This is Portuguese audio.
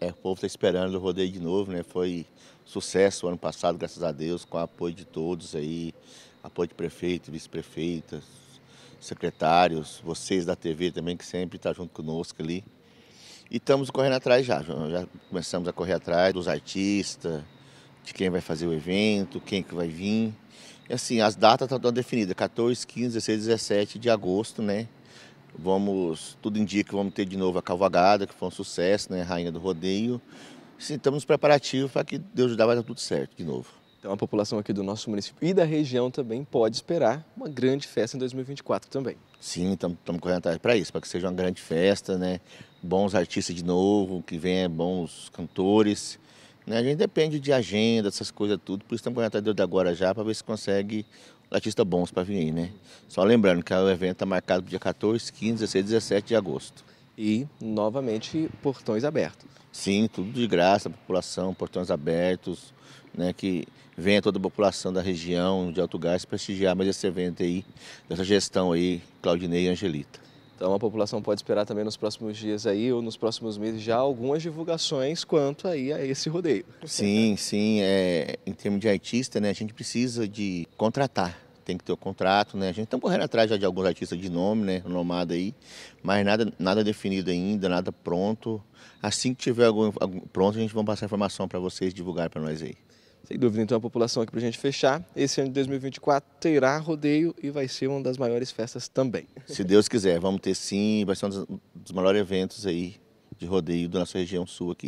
É, o povo está esperando o rodeio de novo, né? Foi sucesso ano passado, graças a Deus, com o apoio de todos aí, apoio de prefeito, vice-prefeita, secretários, vocês da TV também, que sempre estão tá junto conosco ali. E estamos correndo atrás já, já começamos a correr atrás dos artistas, de quem vai fazer o evento, quem que vai vir. E assim, as datas estão definidas, 14, 15, 16, 17 de agosto, né? Vamos, tudo indica que vamos ter de novo a cavalgada, que foi um sucesso, né? Rainha do rodeio. Sim, estamos nos preparativos para que Deus ajudar vai dar tudo certo de novo. Então a população aqui do nosso município e da região também pode esperar uma grande festa em 2024 também. Sim, estamos correndo atrás para isso, para que seja uma grande festa, né? Bons artistas de novo, que venham bons cantores, né? A gente depende de agenda, essas coisas tudo, por isso estamos correndo atrás já para ver se consegue artistas bons para vir, né? Só lembrando que o evento está marcado para dia 14, 15, 16, 17 de agosto. E, novamente, portões abertos. Sim, tudo de graça, população, portões abertos, né? Que venha toda a população da região de Alto Gás prestigiar mais esse evento aí, dessa gestão aí, Claudinei e Angelita. Então a população pode esperar também nos próximos dias aí ou nos próximos meses já algumas divulgações quanto aí a esse rodeio. Sim, sim. É, em termos de artista, né, a gente precisa de contratar. Tem que ter o contrato, né? A gente está correndo atrás já de alguns artistas de nome, né? Nomado aí, mas nada, nada definido ainda, nada pronto. Assim que tiver algum, algum pronto, a gente vai passar a informação para vocês divulgar para nós aí. Sem dúvida, então a população aqui para a gente fechar. Esse ano de 2024 terá rodeio e vai ser uma das maiores festas também. Se Deus quiser, vamos ter sim, vai ser um dos maiores eventos aí de rodeio da nossa região sul aqui.